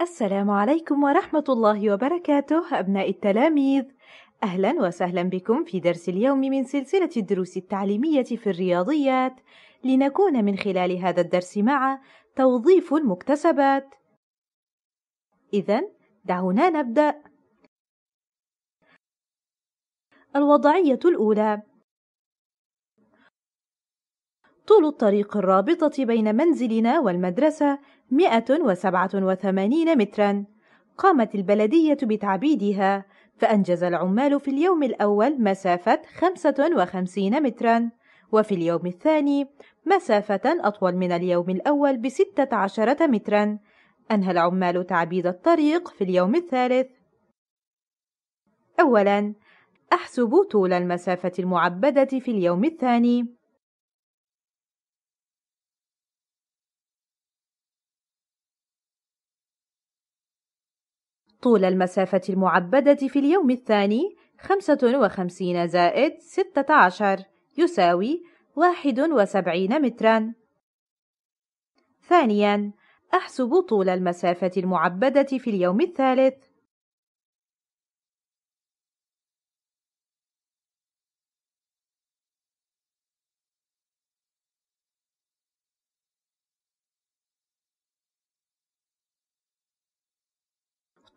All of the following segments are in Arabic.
السلام عليكم ورحمة الله وبركاته أبناء التلاميذ أهلا وسهلا بكم في درس اليوم من سلسلة الدروس التعليمية في الرياضيات لنكون من خلال هذا الدرس مع توظيف المكتسبات إذا دعونا نبدأ الوضعية الأولى طول الطريق الرابطة بين منزلنا والمدرسة 187 مترا قامت البلدية بتعبيدها فأنجز العمال في اليوم الأول مسافة 55 مترا وفي اليوم الثاني مسافة أطول من اليوم الأول ب 16 مترا أنهى العمال تعبيد الطريق في اليوم الثالث أولا أحسب طول المسافة المعبدة في اليوم الثاني طول المسافة المعبدة في اليوم الثاني 55 زائد 16 يساوي 71 مترا ثانيا أحسب طول المسافة المعبدة في اليوم الثالث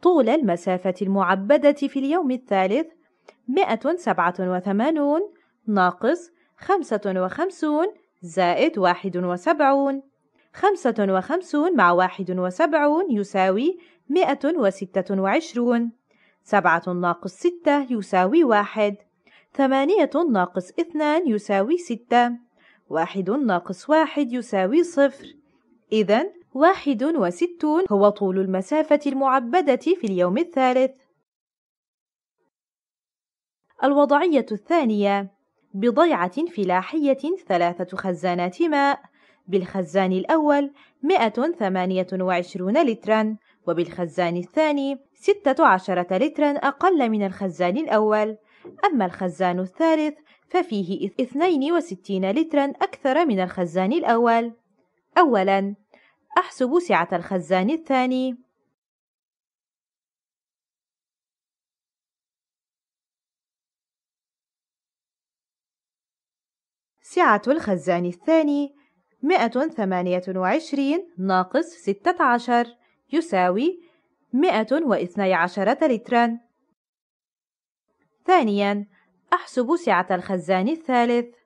طول المسافة المعبدة في اليوم الثالث 187 ناقص 55 زائد 71 55 مع 71 يساوي 126 7 ناقص 6 يساوي 1 8 ناقص 2 يساوي 6 1 ناقص 1 يساوي 0 إذن واحد وستون هو طول المسافة المعبدة في اليوم الثالث الوضعية الثانية بضيعة فلاحية ثلاثة خزانات ماء بالخزان الأول 128 لترا وبالخزان الثاني 16 لترا أقل من الخزان الأول أما الخزان الثالث ففيه 62 لترا أكثر من الخزان الأول أولاً أحسب سعة الخزان الثاني سعة الخزان الثاني 128 ناقص 16 يساوي 112 لترا ثانيا أحسب سعة الخزان الثالث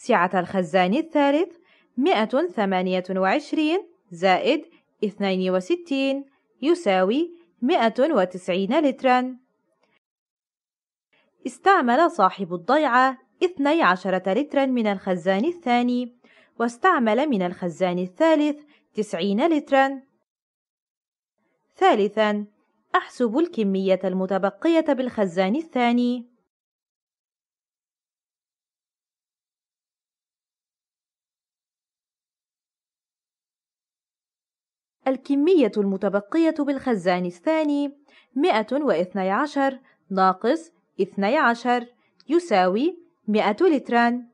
سعة الخزان الثالث 128 زائد 62 يساوي 190 لترا استعمل صاحب الضيعة 12 لترا من الخزان الثاني واستعمل من الخزان الثالث 90 لترا ثالثا أحسب الكمية المتبقية بالخزان الثاني الكمية المتبقية بالخزان الثاني 112 ناقص 12 يساوي 100 لترا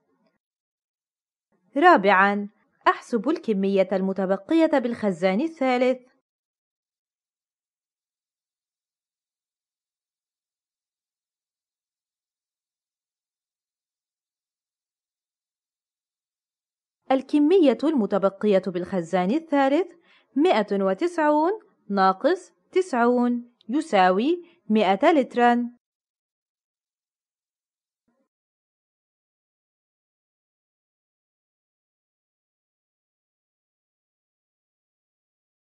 رابعا أحسب الكمية المتبقية بالخزان الثالث الكمية المتبقية بالخزان الثالث مئة وتسعون ناقص تسعون يساوي مئة لترا